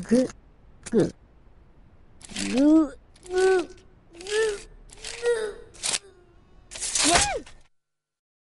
G. G. G. G. G. G.